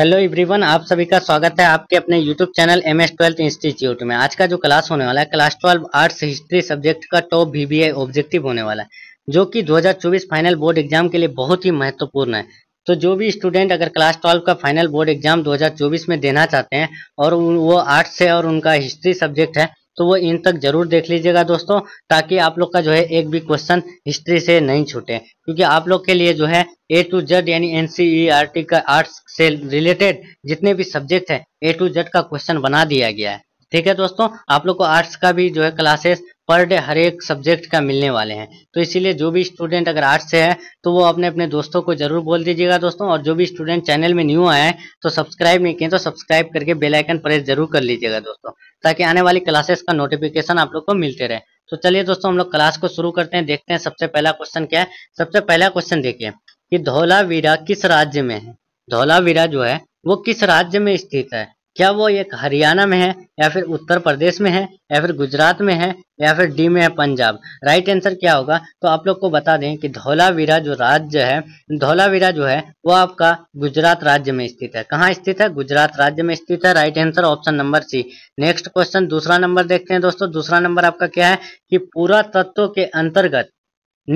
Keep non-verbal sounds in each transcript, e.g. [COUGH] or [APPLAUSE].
hello everyone आप सभी का स्वागत है आपके अपने YouTube channel M S twelfth institute में आज का जो क्लास होने वाला है class twelve arts history subject का टॉप वीबीए ऑब्जेक्टिव होने वाला है जो कि 2024 फाइनल बोर्ड एग्जाम के लिए बहुत ही महत्वपूर्ण है तो जो भी स्टूडेंट अगर क्लास ट्वेल्व का फाइनल बोर्ड एग्जाम दो में देना चाहते हैं और वो आर्ट्स है और उनका हिस्ट्री सब्जेक्ट है तो वो इन तक जरूर देख लीजिएगा दोस्तों ताकि आप लोग का जो है एक भी क्वेश्चन हिस्ट्री से नहीं छूटे क्योंकि आप लोग के लिए जो है ए टू जेड यानी एन e का आर्ट्स से रिलेटेड जितने भी सब्जेक्ट है ए टू जेड का क्वेश्चन बना दिया गया है ठीक है दोस्तों आप लोग को आर्ट्स का भी जो है क्लासेस पर डे हर एक सब्जेक्ट का मिलने वाले हैं तो इसीलिए जो भी स्टूडेंट अगर आर्ट्स से है तो वो अपने अपने दोस्तों को जरूर बोल दीजिएगा दोस्तों और जो भी स्टूडेंट चैनल में न्यू आए हैं तो सब्सक्राइब नहीं किए तो सब्सक्राइब करके बेलाइकन प्रेस जरूर कर लीजिएगा दोस्तों ताकि आने वाली क्लासेस का नोटिफिकेशन आप लोग को मिलते रहे तो चलिए दोस्तों हम लोग क्लास को शुरू करते हैं देखते हैं सबसे पहला क्वेश्चन क्या है सबसे पहला क्वेश्चन देखिए कि धौलावीरा किस राज्य में है धौलावीरा जो है वो किस राज्य में स्थित है क्या वो एक हरियाणा में है या फिर उत्तर प्रदेश में है या फिर गुजरात में है या फिर डी में है पंजाब राइट आंसर क्या होगा तो आप लोग को बता दें कि धौलावीरा जो राज्य है धौलावीरा जो है वो आपका गुजरात राज्य में स्थित है कहाँ स्थित है गुजरात राज्य में स्थित है right answer option number C next question दूसरा नंबर देखते हैं दोस्तों दूसरा नंबर आपका क्या है कि पूरा तत्व के अंतर्गत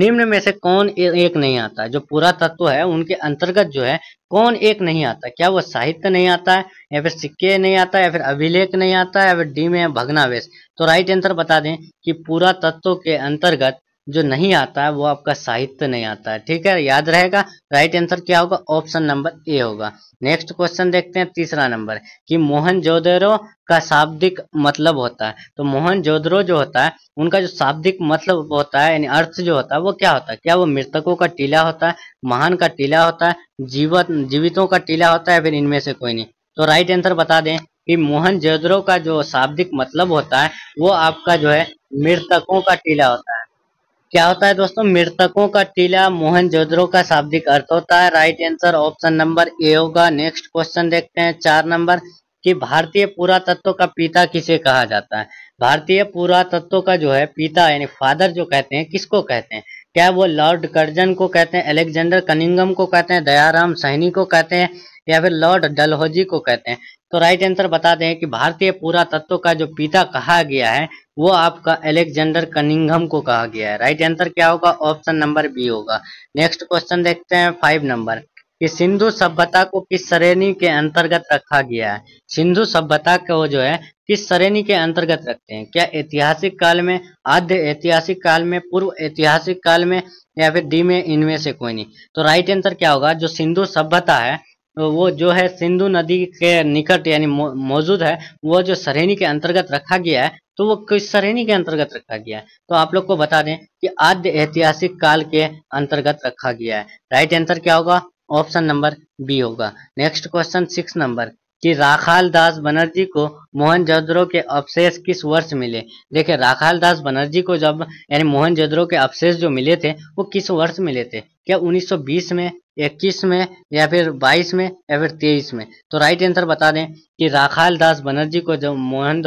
निम्न में से कौन एक नहीं आता जो पूरा तत्व है उनके अंतर्गत जो है कौन एक नहीं आता क्या वो साहित्य नहीं आता है या फिर सिक्के नहीं आता या फिर अभिलेख नहीं आता या फिर डी में भगनावेश तो राइट आंसर बता दें कि पूरा तत्व के अंतर्गत जो नहीं आता है वो आपका साहित्य नहीं आता है ठीक है याद रहेगा राइट आंसर क्या होगा ऑप्शन नंबर ए होगा नेक्स्ट क्वेश्चन देखते हैं तीसरा नंबर कि मोहन जोदड़ो का शाब्दिक मतलब होता है तो मोहन जोदरो जो होता है उनका जो शाब्दिक मतलब होता है यानी अर्थ जो होता है वो क्या होता है क्या वो मृतकों का टीला होता है महान का टीला होता है जीवन जीवितों का टीला होता है फिर इनमें से कोई नहीं तो राइट आंसर बता दें कि मोहन जोदरो का जो शाब्दिक मतलब होता है वो आपका जो है मृतकों का टीला होता है क्या होता है दोस्तों मृतकों का टीला जोधरों का शाब्दिक अर्थ होता है right answer option number A होगा नेक्स्ट क्वेश्चन देखते हैं चार नंबर कि भारतीय पुरातत्व का पिता किसे कहा जाता है भारतीय पुरातत्व का जो है पिता यानी फादर जो कहते हैं किसको कहते हैं क्या वो लॉर्ड कर्जन को कहते हैं अलेक्जेंडर कनिंगम को कहते हैं दयाराम सहनी को कहते हैं या फिर लॉर्ड डलहौजी को कहते हैं तो राइट आंसर बता दें कि भारतीय पुरातत्व का जो पिता कहा गया है वो आपका एलेक्जेंडर कनिंगम को कहा गया है राइट आंसर क्या होगा ऑप्शन नंबर बी होगा नेक्स्ट क्वेश्चन देखते हैं फाइव नंबर कि सिंधु सभ्यता को किस श्रेणी के अंतर्गत रखा गया है सिंधु सभ्यता को जो है किस श्रेणी के अंतर्गत रखते हैं क्या ऐतिहासिक काल में आद्य ऐतिहासिक काल में पूर्व ऐतिहासिक काल में या फिर डी में इनमें से कोई नहीं तो राइट आंसर क्या होगा जो सिंधु सभ्यता है तो वो जो है सिंधु नदी के निकट यानी मौजूद है वो जो सरेनी के अंतर्गत रखा गया है तो वो किस सरेनी के अंतर्गत रखा गया है तो आप लोग को बता दें कि आद्य ऐतिहासिक काल के अंतर्गत रखा गया है राइट आंसर क्या होगा ऑप्शन नंबर बी होगा नेक्स्ट क्वेश्चन सिक्स नंबर कि राखाल दास बनर्जी को मोहनजोदड़ो के अवशेष किस वर्ष मिले देखिये राखाल दास बनर्जी को जब यानी मोहनजोदड़ो के अवशेष जो मिले थे वो किस वर्ष मिले थे क्या 1920 में इक्कीस में या फिर बाईस में या फिर तेईस में तो राइट आंसर बता दें कि राखाल दास बनर्जी को जब मोहन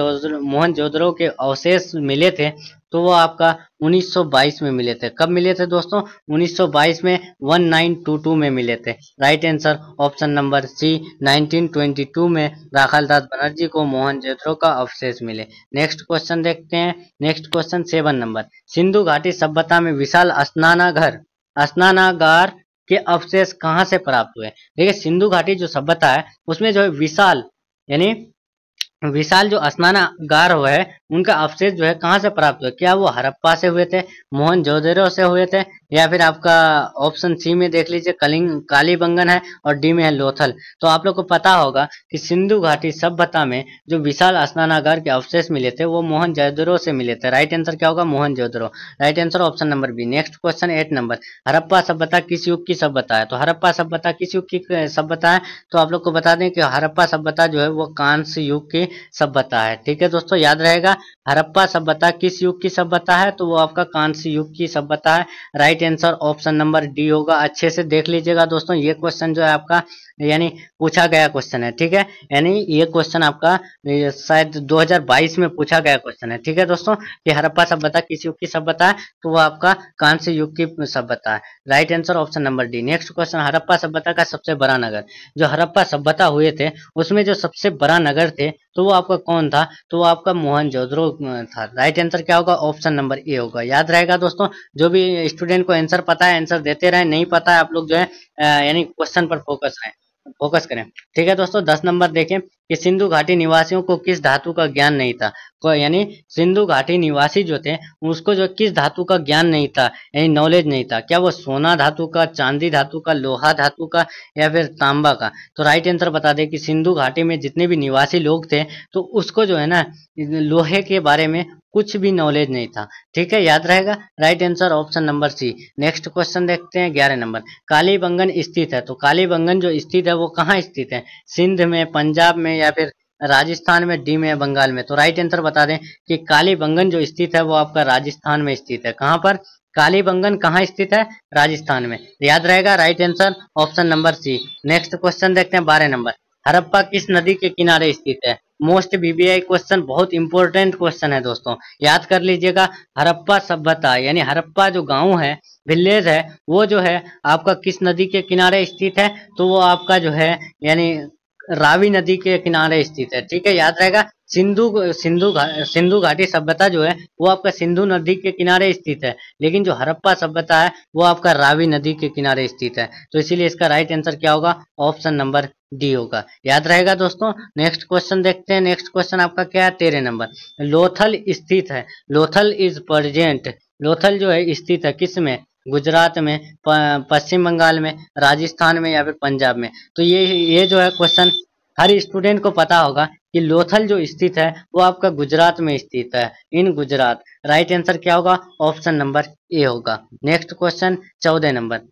मोहन जोधरो के अवशेष मिले थे तो वो आपका 1922 में मिले थे कब मिले थे दोस्तों 1922 में 1922 में मिले थे right answer option number C 1922 में राखाल दास बनर्जी को मोहन जोधरो का अवशेष मिले नेक्स्ट क्वेश्चन देखते हैं नेक्स्ट क्वेश्चन सेवन नंबर सिंधु घाटी सभ्यता में विशाल स्नानाघर स्नानागार के अवशेष कहाँ से प्राप्त हुए देखिए सिंधु घाटी जो सभ्यता है उसमें जो है विशाल यानी विशाल जो स्नानागार हुआ है उनका अवशेष जो है कहाँ से प्राप्त हुआ क्या वो हरप्पा से हुए थे मोहन जोदेरो से हुए थे या फिर आपका ऑप्शन सी में देख लीजिए कलिंग कालीबंगन है और डी में है लोथल तो आप लोग को पता होगा कि सिंधु घाटी सभ्यता में जो विशाल स्नानागार के अवशेष मिले थे वो मोहन जोदेरो से मिले थे राइट आंसर क्या होगा Mohenjodaro right answer option number B next question eight नंबर हरप्पा सभ्यता किस युग की सभ्यता है तो हरप्पा सभ्यता किस युग की सभ्यता है तो आप लोग को बता दें कि हरप्पा सभ्यता जो है वो कांस्य युग की सभ्यता है ठीक है दोस्तों याद रहेगा हरप्पा सभ्यता किस युग की सभ्यता है तो वो आपका कांस्य युग की सभ्यता है right answer option number D होगा अच्छे से देख लीजिएगा दोस्तों ये क्वेश्चन जो है आपका यानी पूछा गया क्वेश्चन है ठीक है यानी ये क्वेश्चन आपका शायद 2022 में पूछा गया क्वेश्चन है ठीक है दोस्तों कि हरप्पा सभ्यता किस युग की सभ्यता है तो वो आपका कांस्य युग की सभ्यता है right answer option number D next question Harappa सभ्यता का सबसे बड़ा नगर जो हरप्पा सभ्यता हुए थे उसमें जो सबसे बड़ा नगर थे तो वो आपका कौन था तो वो आपका मोहन जोधरो था राइट आंसर क्या होगा ऑप्शन नंबर ए होगा याद रहेगा दोस्तों जो भी स्टूडेंट को आंसर पता है आंसर देते रहे नहीं पता है आप लोग जो है यानी क्वेश्चन पर फोकस रहे फोकस करें ठीक है दोस्तों दस नंबर देखें कि सिंधु घाटी निवासियों को किस धातु का ज्ञान नहीं था यानी सिंधु घाटी निवासी जो थे उसको जो किस धातु का ज्ञान नहीं था यानी नॉलेज नहीं था क्या वो सोना धातु का चांदी धातु का लोहा धातु का या फिर तांबा का तो राइट आंसर बता दें कि सिंधु घाटी में जितने भी निवासी लोग थे तो उसको जो है ना लोहे के बारे में कुछ भी नॉलेज नहीं था ठीक है याद रहेगा right answer option number C next question देखते हैं ग्यारह नंबर कालीबंगन स्थित है तो कालीबंगन जो स्थित है वो कहाँ स्थित है सिंध में पंजाब में या फिर राजस्थान में डी में बंगाल में तो राइट आंसर बता दें कि कालीबंगन जो स्थित है वो आपका राजस्थान में स्थित है कहां पर कालीबंगन कहां स्थित है राजस्थान में तो याद रहेगा right answer option number C next question देखते हैं बारह नंबर हरप्पा किस नदी के किनारे स्थित है मोस्ट बीबीआई क्वेश्चन बहुत इंपॉर्टेंट क्वेश्चन है दोस्तों याद कर लीजिएगा हरप्पा सभ्यता यानी हरप्पा जो गांव है विलेज है वो जो है आपका किस नदी के किनारे स्थित है तो वो आपका जो है यानी रावी नदी के किनारे स्थित है ठीक है याद रहेगा सिंधु सिंधु घा, सिंधु घाटी सभ्यता जो है वो आपका सिंधु नदी के किनारे स्थित है लेकिन जो हरप्पा सभ्यता है वो आपका रावी नदी के किनारे स्थित है तो इसीलिए इसका राइट आंसर क्या होगा ऑप्शन नंबर डी होगा याद रहेगा दोस्तों नेक्स्ट क्वेश्चन देखते हैं नेक्स्ट क्वेश्चन आपका क्या है तेरह नंबर लोथल स्थित है लोथल इज प्रजेंट लोथल जो है स्थित है किसमें गुजरात में पश्चिम बंगाल में राजस्थान में या फिर पंजाब में तो ये ये जो है क्वेश्चन हर स्टूडेंट को पता होगा कि लोथल जो स्थित है वो आपका गुजरात में स्थित है इन गुजरात राइट आंसर क्या होगा ऑप्शन नंबर ए होगा नेक्स्ट क्वेश्चन चौदह नंबर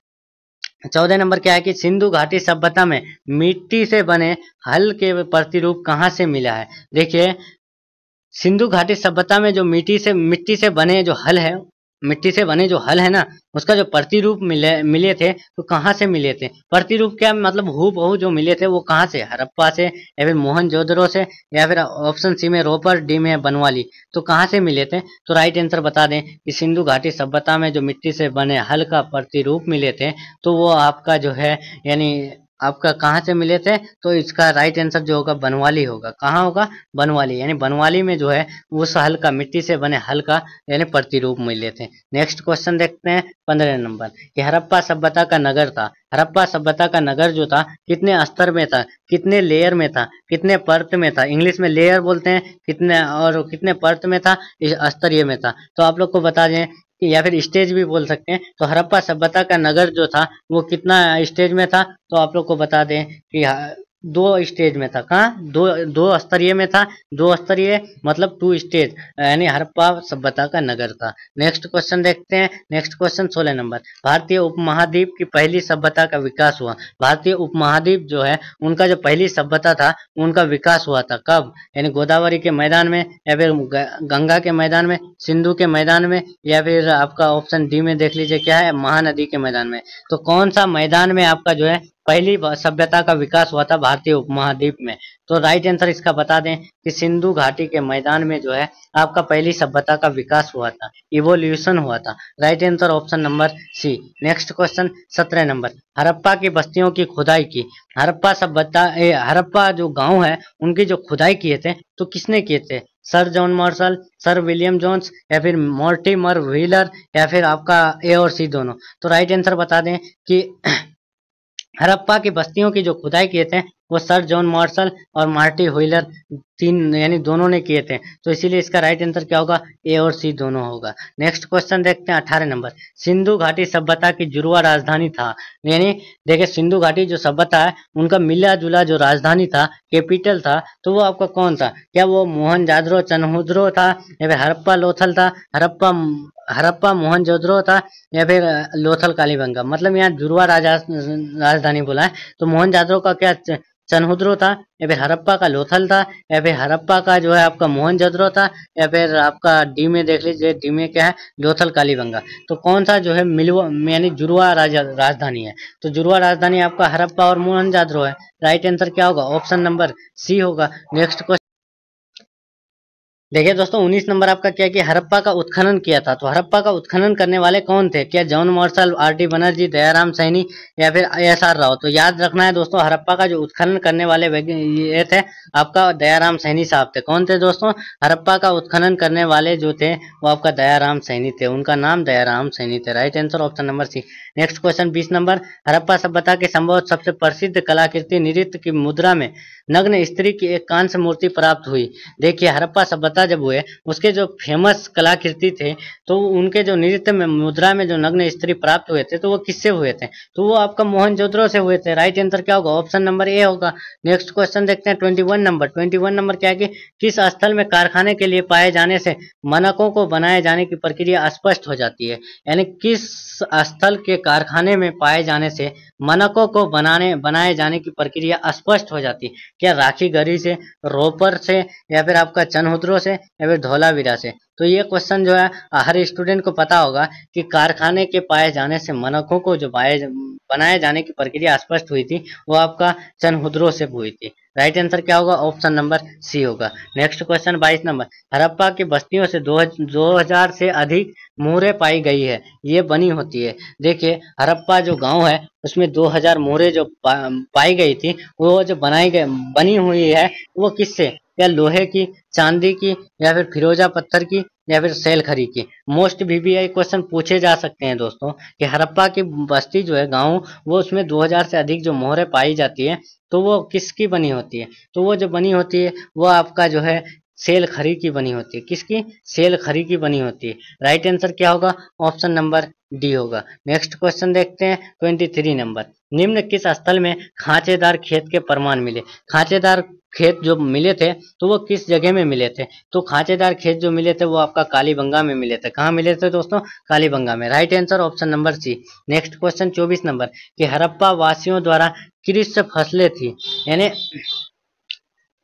चौदह नंबर क्या है कि सिंधु घाटी सभ्यता में मिट्टी से बने हल के प्रतिरूप कहाँ से मिला है देखिए सिंधु घाटी सभ्यता में जो मिट्टी से मिट्टी से बने जो हल है मिट्टी से बने जो हल है ना उसका जो प्रतिरूप मिले मिले थे तो कहाँ से मिले थे प्रतिरूप क्या मतलब हु बहु जो मिले थे वो कहाँ से हरप्पा से या फिर मोहन जोधरो से या फिर ऑप्शन सी में रोपर डी में बनवाली तो कहाँ से मिले थे तो राइट आंसर बता दें कि सिंधु घाटी सभ्यता में जो मिट्टी से बने हल का प्रतिरूप मिले थे तो वो आपका जो है यानी आपका कहाँ से मिले थे तो इसका राइट आंसर जो होगा बनवाली होगा कहाँ होगा बनवाली यानी बनवाली में जो है उस हल्का मिट्टी से बने हल्का यानी प्रतिरूप मिले थे नेक्स्ट क्वेश्चन देखते हैं पंद्रह नंबर कि हरप्पा सभ्यता का नगर था हरप्पा सभ्यता का नगर जो था कितने स्तर में था कितने लेयर में था कितने पर्त में था इंग्लिश में लेयर बोलते हैं कितने और कितने पर्त में था इस स्तरीय में था तो आप लोग को बता दें या फिर स्टेज भी बोल सकते हैं तो हरप्पा सभ्यता का नगर जो था वो कितना स्टेज में था तो आप लोग को बता दें कि दो स्टेज में था कहाँ दो दो स्तरीय में था दो स्तरीय मतलब टू स्टेज यानी हरप्पा सभ्यता का नगर था नेक्स्ट क्वेश्चन देखते हैं नेक्स्ट क्वेश्चन सोलह नंबर भारतीय उपमहाद्वीप की पहली सभ्यता का विकास हुआ भारतीय उपमहाद्वीप जो है उनका जो पहली सभ्यता था उनका विकास हुआ था कब यानी गोदावरी के मैदान में या फिर गंगा के मैदान में सिंधु के मैदान में या फिर आपका ऑप्शन डी में देख लीजिए क्या है महानदी के मैदान में तो कौन सा मैदान में आपका जो है पहली सभ्यता का विकास हुआ था भारतीय उपमहाद्वीप में तो राइट आंसर इसका बता दें कि सिंधु घाटी के मैदान में जो है आपका पहली सभ्यता का विकास हुआ था इवोल्यूशन हुआ था right answer option number C next question सत्रह नंबर हरप्पा की बस्तियों की खुदाई की हरप्पा सभ्यता हरप्पा जो गांव है उनकी जो खुदाई किए थे तो किसने किए थे sir John Marshall sir William Jones या फिर मोर्टिमर व्हीलर या फिर आपका ए और सी दोनों तो राइट आंसर बता दें कि हरप्पा की बस्तियों की जो खुदाई किए थे वो सर जॉन मार्शल और मार्टी हुईलर तीन यानी दोनों ने किए थे तो इसीलिए इसका राइट आंसर क्या होगा ए और सी दोनों होगा नेक्स्ट क्वेश्चन देखते हैं अठारह नंबर सिंधु घाटी सभ्यता की जुड़वा राजधानी था यानी देखिए सिंधु घाटी जो सभ्यता है उनका मिला जुला जो राजधानी था कैपिटल था तो वो आपका कौन था क्या वो मोहन जादरो चनहुद्रो था या फिर हरप्पा लोथल था हरप्पा हरप्पा मोहन जोदरो था या फिर लोथल कालीबंगा मतलब यहाँ जुड़वा राजधानी बोला है तो मोहन जादरो का क्या चनहुद्रो था या फिर हरप्पा का लोथल था या फिर हरप्पा का जो है आपका मोहन जदरो था या फिर आपका डी में देख लीजिए डी में क्या है लोथल कालीबंगा तो कौन सा जो है मिलवा यानी जुड़वा राजधानी है तो जुड़वा राजधानी आपका हरप्पा और मोहन है राइट आंसर क्या होगा ऑप्शन नंबर सी होगा नेक्स्ट क्वेश्चन देखिए दोस्तों 19 नंबर आपका क्या कि हरप्पा का उत्खनन किया था तो हरप्पा का उत्खनन करने वाले कौन थे क्या John Marshall R D Banerjee Dayaram Sahni या फिर एस आर राव तो याद रखना है दोस्तों हरप्पा का जो उत्खनन करने वाले ये थे आपका दयाराम सैनी साहब थे कौन थे दोस्तों हरप्पा का उत्खनन करने वाले जो थे वो आपका दयाराम सैनी थे उनका नाम दयाराम सैनी थे right answer option number C next question बीस नंबर हरप्पा सभ्यता के संभव सबसे प्रसिद्ध कलाकृति नृत्य की मुद्रा में नग्न स्त्री की एक कांस्य मूर्ति प्राप्त हुई देखिए हरप्पा सभ्यता पता जब हुए उसके जो फेमस कलाकृति थे तो उनके जो नृत्य में मुद्रा में जो नग्न स्त्री प्राप्त हुए थे तो वो किससे हुए थे तो वो आपका मोहन से हुए थे राइट आंसर क्या होगा ऑप्शन नंबर ए होगा नेक्स्ट क्वेश्चन देखते हैं ट्वेंटी नंबर ट्वेंटी नंबर क्या है कि किस स्थल में कारखाने के लिए पाए जाने से मनकों को बनाए जाने की प्रक्रिया स्पष्ट हो जाती है यानी किस स्थल के कारखाने में पाए जाने से मनकों को बनाने बनाए जाने की प्रक्रिया स्पष्ट हो जाती है क्या राखी गरी से रोपर से या फिर आपका चनहुद्रो से या फिर धोला विरा से तो ये क्वेश्चन जो है हर स्टूडेंट को पता होगा कि कारखाने के पाए जाने से मनकों को जो पाए बनाए जाने की प्रक्रिया स्पष्ट हुई थी वो आपका चनहुद्रो से हुई थी राइट आंसर क्या होगा ऑप्शन नंबर सी होगा नेक्स्ट क्वेश्चन बाईस नंबर हरप्पा की बस्तियों से दो, हजार से अधिक मोहरे पाई गई है ये बनी होती है देखिए हरप्पा जो गांव है उसमें 2000 मोहरे जो पा, पाई गई थी वो जो बनाई गई बनी हुई है वो किससे या लोहे की चांदी की या फिर फिरोजा पत्थर की या फिर सेल खरी की मोस्ट बीबीआई क्वेश्चन पूछे जा सकते हैं दोस्तों कि हरप्पा की बस्ती जो है गांव वो उसमें 2000 से अधिक जो मोहरें पाई जाती है तो वो किसकी बनी होती है तो वो जो बनी होती है वो आपका जो है सेल खरी की बनी होती है किसकी सेल खरी की बनी होती है राइट आंसर क्या होगा ऑप्शन नंबर डी होगा नेक्स्ट क्वेश्चन देखते हैं ट्वेंटी थ्री नंबर निम्न किस स्थल में खांचेदार खेत के प्रमाण मिले खांचेदार खेत जो मिले थे तो वो किस जगह में मिले थे तो खांचेदार खेत जो मिले थे वो आपका कालीबंगा में मिले थे कहाँ मिले थे दोस्तों कालीबंगा में right answer option number C next question चौबीस नंबर की हरप्पा वासियों द्वारा कृष्य फसलें थी यानी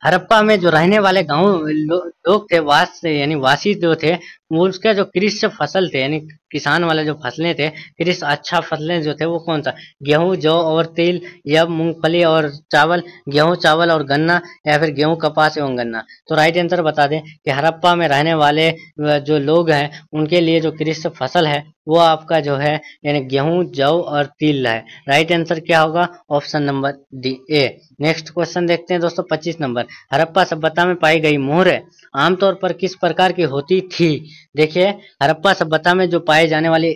हरप्पा में जो रहने वाले गांव लो, लोग थे वास यानी वासी जो थे वो उसका जो कृषि फसल थे यानी किसान वाले जो फसलें थे कृषि अच्छा फसलें जो थे वो कौन सा गेहूं जौ और तिल या मूंगफली और चावल गेहूं चावल और गन्ना या फिर गेहूं कपास एवं गन्ना तो राइट आंसर बता दें कि हरप्पा में रहने वाले जो लोग हैं उनके लिए जो कृषि फसल है वो आपका जो है यानी गेहूं जव और तिल है राइट आंसर क्या होगा option number D A next question देखते हैं दोस्तों पच्चीस नंबर हरप्पा सभ्यता में पाई गई मोहर आमतौर पर किस प्रकार की होती थी देखिए हरप्पा सभ्यता में जो पाए जाने वाली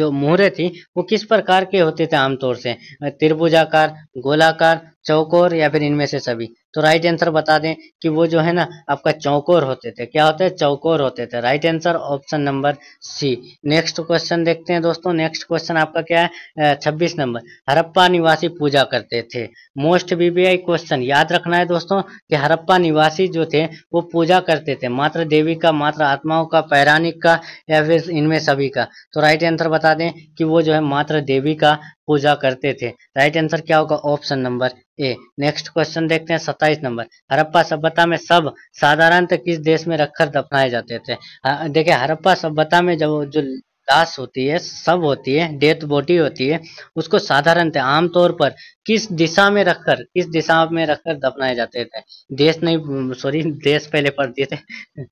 जो मोहरें थी वो किस प्रकार के होते थे आमतौर से त्रिभुजाकार गोलाकार चौकोर या फिर इनमें से सभी तो राइट आंसर बता दें कि वो जो है ना आपका चौकोर होते थे क्या होते हैं चौकोर होते थे right answer option number C next question देखते हैं दोस्तों नेक्स्ट क्वेश्चन आपका क्या है छब्बीस नंबर हरप्पा निवासी पूजा करते थे मोस्ट बीबीआई क्वेश्चन याद रखना है दोस्तों कि हरप्पा निवासी जो थे वो पूजा करते थे मात्र देवी का मात्र आत्माओं का पैराणिक का या फिर इनमें सभी का तो राइट आंसर बता दें कि वो जो है मात्र देवी का पूजा करते थे राइट आंसर क्या होगा option number A next question देखते हैं सत्ताईस नंबर हरप्पा सभ्यता में सब साधारणतः किस देश में रखकर दफनाए जाते थे हाँ, देखिए हरप्पा सभ्यता में जब जो लाश होती है सब होती है डेथ बॉडी होती है उसको साधारणतः आमतौर पर किस दिशा में रखकर किस दिशा में रखकर दफनाए जाते थे देश नहीं सॉरी देश पहले पढ़ते थे [LAUGHS]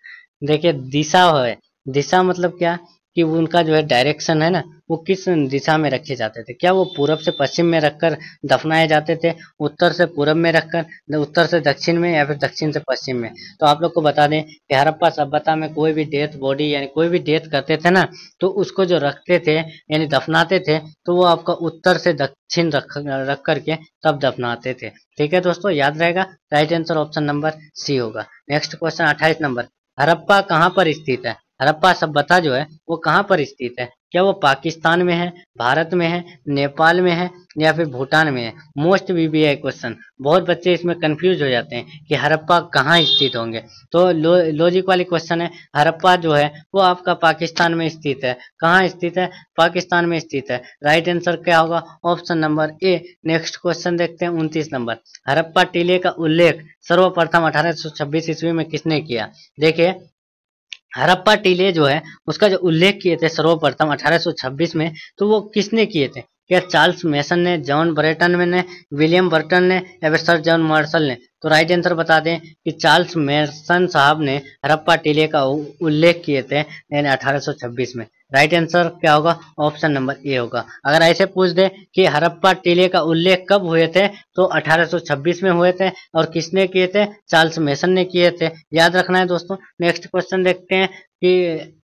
देखिये दिशा है दिशा मतलब क्या कि उनका जो है डायरेक्शन है ना वो किस दिशा में रखे जाते थे क्या वो पूरब से पश्चिम में रखकर दफनाए जाते थे उत्तर से पूरब में रखकर उत्तर से दक्षिण में या फिर दक्षिण से पश्चिम में तो आप लोग को बता दें कि हरप्पा सभ्यता में कोई भी डेथ बॉडी यानी कोई भी डेथ करते थे ना तो उसको जो रखते थे यानी दफनाते थे तो वो आपका उत्तर से दक्षिण रख रख करके तब दफनाते थे ठीक है दोस्तों याद रहेगा right answer option number C होगा नेक्स्ट क्वेश्चन अट्ठाईस नंबर हरप्पा कहाँ पर स्थित है हड़प्पा सभ्यता जो है वो कहाँ पर स्थित है क्या वो पाकिस्तान में है भारत में है नेपाल में है या फिर भूटान में है मोस्ट बीबीआई क्वेश्चन बहुत बच्चे इसमें कंफ्यूज हो जाते हैं कि हड़प्पा कहाँ स्थित होंगे तो लो, लॉजिक वाली क्वेश्चन है हड़प्पा जो है वो आपका पाकिस्तान में स्थित है कहाँ स्थित है पाकिस्तान में स्थित है राइट आंसर क्या होगा option number A next question देखते हैं उनतीस नंबर हड़प्पा टीले का उल्लेख सर्वप्रथम अठारह ईस्वी में किसने किया देखिए हरप्पा टीले जो है उसका जो उल्लेख किए थे सर्वप्रथम 1826 में तो वो किसने किए थे क्या चार्ल्स मेसन ने जॉन ब्रेटन ने विलियम बर्टन ने या फिर सर जॉन मार्शल ने तो राइट आंसर बता दें कि चार्ल्स मेसन साहब ने हरप्पा टीले का उल्लेख किए थे यानी 1826 में राइट आंसर क्या होगा ऑप्शन नंबर ए होगा अगर ऐसे पूछ दे कि हरप्पा टीले का उल्लेख कब हुए थे तो 1826 में हुए थे और किसने किए थे चार्ल्स मेसन ने किए थे याद रखना है दोस्तों नेक्स्ट क्वेश्चन देखते हैं कि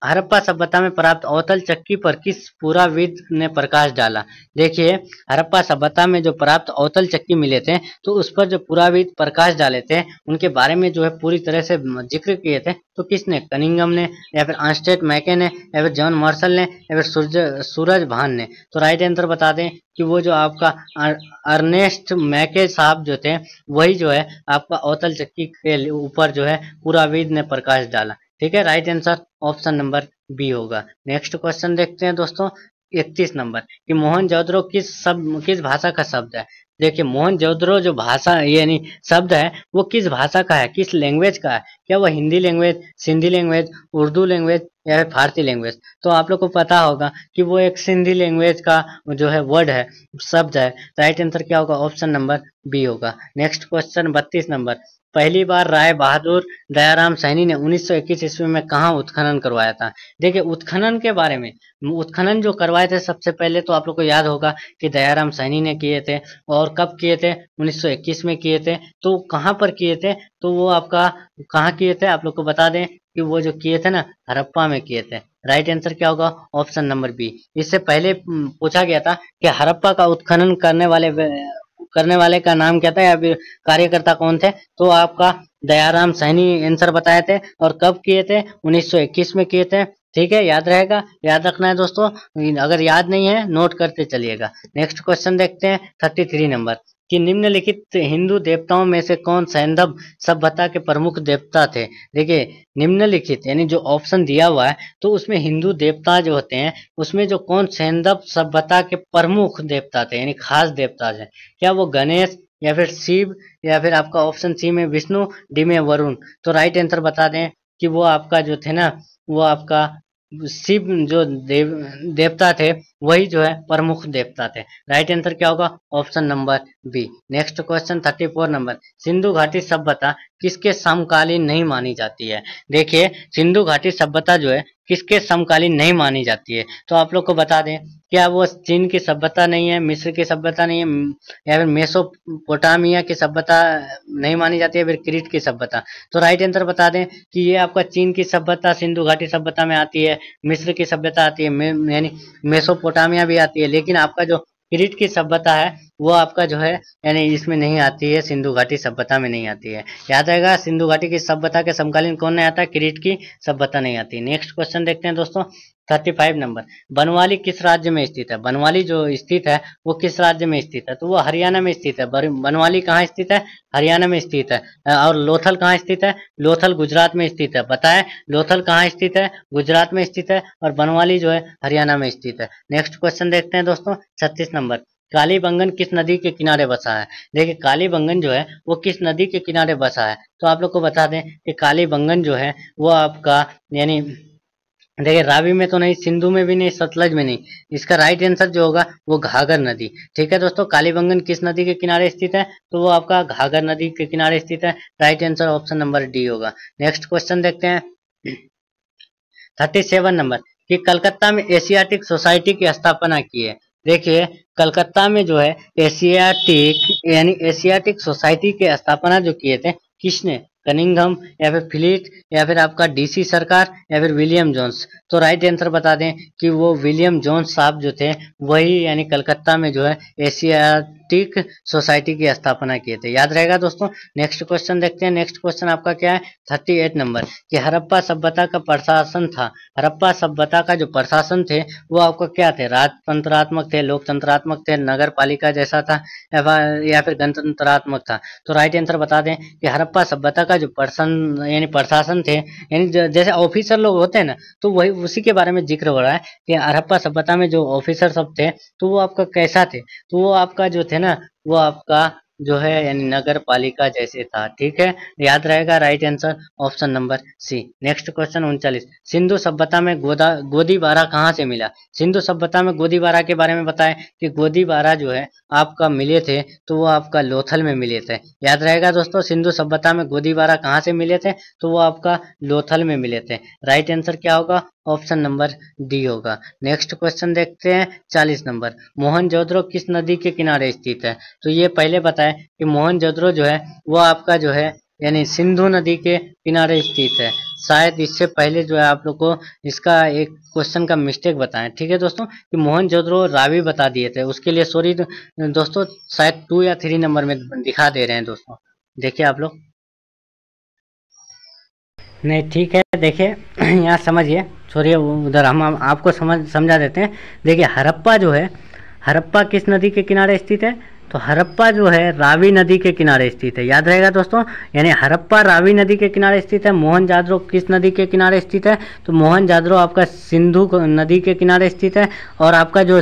हरप्पा सभ्यता में प्राप्त अवतल चक्की पर किस पुराविद ने प्रकाश डाला देखिए हरप्पा सभ्यता में जो प्राप्त अवतल चक्की मिले थे तो उस पर जो पुराविद प्रकाश डाले थे उनके बारे में जो है पूरी तरह से जिक्र किए थे तो किसने कनिंगम ने या फिर आंस्टेट मैके ने या फिर जॉन मार्शल ने या फिर सूरज सूरज भान ने तो राइट आंसर बता दें कि वो जो आपका अर्नेस्ट मैके साहब जो थे वही जो है आपका अवतल चक्की के ऊपर जो है पुराविद ने प्रकाश डाला ठीक है right answer option number B होगा नेक्स्ट क्वेश्चन देखते हैं दोस्तों इकतीस नंबर कि मोहन जोद्रो किस सब किस भाषा का शब्द है देखिए मोहन जोद्रो जो भाषा यानी शब्द है वो किस भाषा का है किस लैंग्वेज का है क्या वो Hindi language Sindhi language Urdu language या फिर फारसी लैंग्वेज तो आप लोग को पता होगा कि वो एक सिंधी लैंग्वेज का जो है वर्ड है शब्द है राइट आंसर क्या होगा ऑप्शन नंबर बी होगा नेक्स्ट क्वेश्चन बत्तीस नंबर पहली बार राय बहादुर दयाराम सैनी ने 1921 ईस्वी में कहाँ उत्खनन करवाया था देखिए उत्खनन के बारे में उत्खनन जो करवाए थे सबसे पहले तो आप लोग को याद होगा कि दयाराम सैनी ने किए थे और कब किए थे 1921 में किए थे तो कहाँ पर किए थे तो वो आपका कहाँ किए थे आप लोग को बता दें कि वो जो किए थे ना हरप्पा में किए थे राइट आंसर क्या होगा ऑप्शन नंबर बी इससे पहले पूछा गया था कि हरप्पा का उत्खनन करने वाले करने वाले का नाम क्या था या फिर कार्यकर्ता कौन थे तो आपका दयाराम सहनी आंसर बताए थे और कब किए थे 1921 में किए थे ठीक है याद रहेगा याद रखना है दोस्तों अगर याद नहीं है नोट करते चलिएगा नेक्स्ट क्वेश्चन देखते हैं थर्टी थ्री नंबर कि निम्नलिखित हिंदू देवताओं में से कौन सैंधव सभ्यता के प्रमुख देवता थे देखिए निम्नलिखित यानी जो ऑप्शन दिया हुआ है तो उसमें हिंदू देवता जो होते हैं उसमें जो कौन सैंधव सभ्यता के प्रमुख देवता थे यानी खास देवता थे क्या वो गणेश या फिर शिव या फिर आपका ऑप्शन सी में विष्णु डी में वरुण तो राइट आंसर बता दें कि वो आपका जो थे ना वो आपका शिव जो देव देवता थे वही जो है प्रमुख देवता थे राइट आंसर क्या होगा option number B next question thirty four number Sindhu घाटी सभ्यता किसके समकालीन नहीं मानी जाती है देखिए सिंधु घाटी सभ्यता जो है किसके समकालीन नहीं मानी जाती है तो आप लोग को बता दें क्या वो चीन की सभ्यता नहीं है मिस्र की सभ्यता नहीं है या फिर मेसोपोटामिया की सभ्यता नहीं मानी जाती है फिर क्रीट की सभ्यता तो राइट आंसर बता दें कि ये आपका चीन की सभ्यता सिंधु घाटी सभ्यता में आती है मिस्र की सभ्यता आती है यानी मेसोपोटामिया भी आती है लेकिन आपका जो क्रीट की सभ्यता है वो आपका जो है यानी इसमें नहीं आती है सिंधु घाटी सभ्यता में नहीं आती है याद रहेगा सिंधु घाटी की सभ्यता के समकालीन कौन नहीं आता क्रीट की सभ्यता नहीं आती नेक्स्ट क्वेश्चन देखते हैं दोस्तों थर्टी फाइव नंबर बनवाली किस राज्य में स्थित है बनवाली जो स्थित है वो किस राज्य में स्थित है तो वो हरियाणा में स्थित है बनवाली कहाँ स्थित है हरियाणा में स्थित है और लोथल कहाँ स्थित है लोथल गुजरात में स्थित है बताए लोथल कहाँ स्थित है गुजरात में स्थित है और बनवाली जो है हरियाणा में स्थित है नेक्स्ट क्वेश्चन देखते हैं दोस्तों छत्तीस नंबर कालीबंगन किस नदी के किनारे बसा है देखिए कालीबंगन जो है वो किस नदी के किनारे बसा है तो आप लोग को बता दें कि कालीबंगन जो है वो आपका यानी देखिए रावी में तो नहीं सिंधु में भी नहीं सतलज में नहीं इसका राइट आंसर जो होगा वो घाघर नदी ठीक है दोस्तों कालीबंगन किस नदी के किनारे स्थित है तो वो आपका घाघर नदी के किनारे स्थित है right answer option number D होगा नेक्स्ट क्वेश्चन देखते हैं थर्टी सेवन नंबर कि कलकत्ता में एशियाटिक सोसाइटी की स्थापना की है देखिए कलकत्ता में जो है एशियाटिक यानी एशियाटिक सोसाइटी के स्थापना जो किए थे किसने कनिंगम या फिर फिलिट या फिर आपका डीसी सरकार या फिर विलियम जोन्स तो राइट आंसर बता दें कि वो विलियम जोन्स साहब जो थे वही यानी कलकत्ता में जो है एशियाटिक सोसाइटी की स्थापना किए थे याद रहेगा दोस्तों नेक्स्ट क्वेश्चन देखते हैं नेक्स्ट क्वेश्चन आपका क्या है थर्टी एट नंबर कि हरप्पा सभ्यता का प्रशासन था हरप्पा सभ्यता का जो प्रशासन थे वो आपका क्या थे राजतंत्रात्मक थे लोकतंत्रात्मक थे नगर पालिका जैसा था या फिर गणतंत्रात्मक था तो राइट आंसर बता दें कि हरप्पा सभ्यता का जो पर्सन यानी प्रशासन थे यानी जैसे ऑफिसर लोग होते हैं ना तो वही उसी के बारे में जिक्र हो रहा है कि हरप्पा सभ्यता में जो ऑफिसर सब थे तो वो आपका कैसा थे तो वो आपका जो थे ना वो आपका जो है यानी नगर पालिका जैसे था ठीक है याद रहेगा right answer option number C next question उनचालीस सिंधु सभ्यता में गोदा गोदीबारा कहाँ से मिला सिंधु सभ्यता में गोदीबारा के बारे में बताएं कि गोदीबारा जो है आपका मिले थे तो वो आपका लोथल में मिले थे याद रहेगा दोस्तों सिंधु सभ्यता में गोदीबारा कहाँ से मिले थे तो वो आपका लोथल में मिले थे राइट आंसर क्या होगा ऑप्शन नंबर डी होगा नेक्स्ट क्वेश्चन देखते हैं चालीस नंबर मोहन किस नदी के किनारे स्थित है तो ये पहले बताया जाता है कि मोहन जो है वो आपका जो है यानी सिंधु नदी के किनारे स्थित है शायद इससे पहले जो है आप लोग को इसका एक क्वेश्चन का मिस्टेक बताएं ठीक है दोस्तों कि मोहन जोदड़ो रावी बता दिए थे उसके लिए सॉरी दोस्तों शायद टू या थ्री नंबर में दिखा दे रहे हैं दोस्तों देखिए आप लोग नहीं ठीक है देखिए [CLEARS THROAT] यहाँ समझिए सॉरी उधर हम आपको समझ समझा देते हैं देखिए हरप्पा जो है हरप्पा किस नदी के किनारे स्थित है तो हरप्पा जो है रावी नदी के किनारे स्थित है याद रहेगा दोस्तों यानी हरप्पा रावी नदी के किनारे स्थित है मोहन जादरो किस नदी के किनारे स्थित है तो मोहन जादरो आपका सिंधु नदी के किनारे स्थित है और आपका जो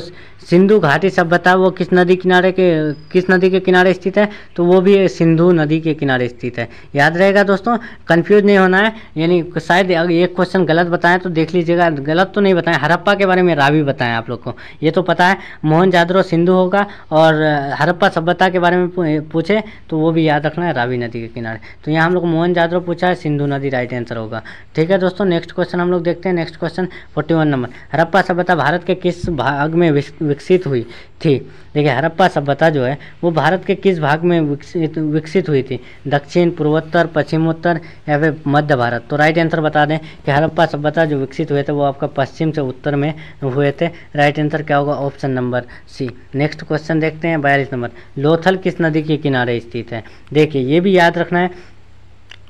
सिंधु घाटी सभ्यता वो किस नदी किनारे के किस नदी के किनारे स्थित है तो वो भी सिंधु नदी के किनारे स्थित है याद रहेगा दोस्तों कन्फ्यूज नहीं होना है यानी शायद अगर एक क्वेश्चन गलत बताएं तो देख लीजिएगा गलत तो नहीं बताएं हरप्पा के बारे में रावी बताएं आप लोग को ये तो पता है मोहन जादरो सिंधु होगा और हरप्पा सभ्यता के बारे में पूछे तो वो भी याद रखना है रावी नदी के किनारे तो यहाँ हम लोग मोहन जादरो पूछा है सिंधु नदी राइट आंसर होगा ठीक है दोस्तों नेक्स्ट क्वेश्चन हम लोग देखते हैं next question forty number Harappa सभ्यता भारत के किस भाग में विकसित विकसित हुई थी देखिए हरप्पा सभ्यता जो है वो भारत के किस भाग में विकसित विकसित हुई थी दक्षिण पूर्वोत्तर पश्चिमोत्तर या फिर मध्य भारत तो राइट आंसर बता दें कि हरप्पा सभ्यता जो विकसित हुए थे वो आपका पश्चिम से उत्तर में हुए थे राइट आंसर क्या होगा option number C next question देखते हैं बयालीस नंबर लोथल किस नदी के किनारे स्थित है देखिए ये भी याद रखना है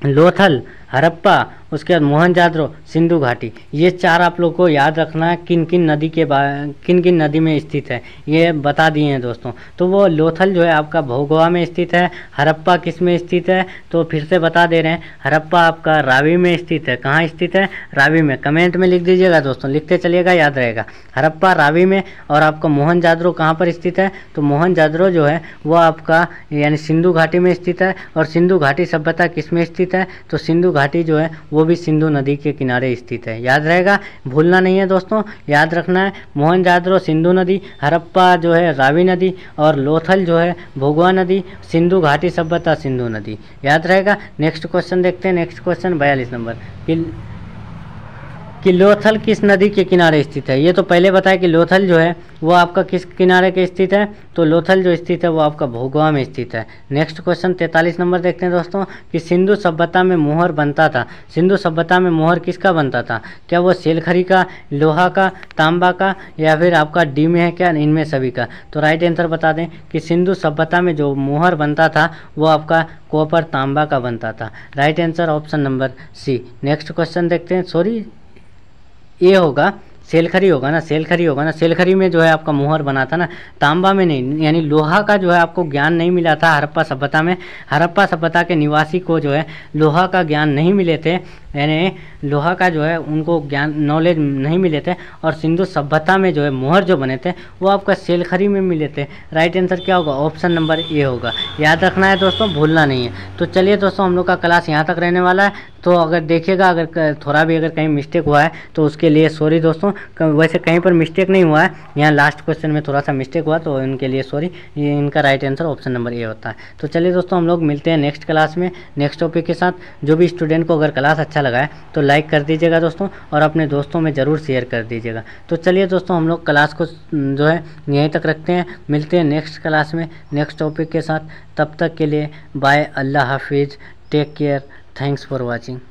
लोथल हरप्पा उसके बाद जादरो सिंधु घाटी ये चार आप लोग को याद रखना है किन किन नदी के किन किन नदी में स्थित है ये बता दिए हैं दोस्तों तो वो लोथल जो है आपका भोगवा में स्थित है हरप्पा किस में स्थित है तो फिर से बता दे रहे हैं हरप्पा आपका रावी में स्थित है कहाँ स्थित है रावी में कमेंट में लिख दीजिएगा दोस्तों लिखते चलिएगा याद रहेगा हरप्पा रावी में और आपका मोहनजादड़ो कहाँ पर स्थित है तो मोहनजादड़ो जो है वो आपका यानी सिंधु घाटी में स्थित है और सिंधु घाटी सभ्यता किस में स्थित है तो सिंधु घाटी जो है वो भी सिंधु नदी के किनारे स्थित है याद रहेगा भूलना नहीं है दोस्तों याद रखना है मोहनजादरो सिंधु नदी हरप्पा जो है रावी नदी और लोथल जो है भोगवा नदी सिंधु घाटी सभ्यता सिंधु नदी याद रहेगा नेक्स्ट क्वेश्चन देखते हैं नेक्स्ट क्वेश्चन बयालीस नंबर कि लोथल किस नदी के किनारे स्थित है ये तो पहले बताया कि लोथल जो है वो आपका किस किनारे के स्थित है तो लोथल जो स्थित है वो आपका भोगवा में स्थित है नेक्स्ट क्वेश्चन तैंतालीस नंबर देखते हैं दोस्तों कि सिंधु सभ्यता में मोहर बनता था सिंधु सभ्यता में मोहर किसका बनता था क्या वो सेलखरी का लोहा का तांबा का या फिर आपका डी में है क्या इनमें सभी का तो राइट आंसर बता दें कि सिंधु सभ्यता में जो मोहर बनता था वो आपका कॉपर तांबा का बनता था right answer option number C next question देखते हैं सॉरी ए होगा सेलखरी होगा ना सेलखरी होगा ना सेलखरी में जो है आपका मुहर बना था ना तांबा में नहीं यानी लोहा का जो है आपको ज्ञान नहीं मिला था हरप्पा सभ्यता में हरप्पा सभ्यता के निवासी को जो है लोहा का ज्ञान नहीं मिले थे यानी लोहा का जो है उनको ज्ञान नॉलेज नहीं मिले थे और सिंधु सभ्यता में जो है मोहर जो बने थे वो आपका सेलखरी में मिले थे राइट आंसर क्या होगा ऑप्शन नंबर ए होगा याद रखना है दोस्तों भूलना नहीं है तो चलिए दोस्तों हम लोग का क्लास यहाँ तक रहने वाला है तो अगर देखिएगा अगर थोड़ा भी अगर कहीं मिस्टेक हुआ है तो उसके लिए सॉरी दोस्तों वैसे कहीं पर मिस्टेक नहीं हुआ है यहाँ लास्ट क्वेश्चन में थोड़ा सा मिस्टेक हुआ तो इनके लिए सॉरी ये इनका right answer option number A होता है तो चलिए दोस्तों हम लोग मिलते हैं नेक्स्ट क्लास में नेक्स्ट टॉपिक के साथ जो भी स्टूडेंट को अगर क्लास अच्छा अच्छा लगा है तो लाइक कर दीजिएगा दोस्तों और अपने दोस्तों में ज़रूर शेयर कर दीजिएगा तो चलिए दोस्तों हम लोग क्लास को जो है यहीं तक रखते हैं मिलते हैं नेक्स्ट क्लास में नेक्स्ट टॉपिक के साथ तब तक के लिए बाय अल्लाह हाफिज़ take care thanks for watching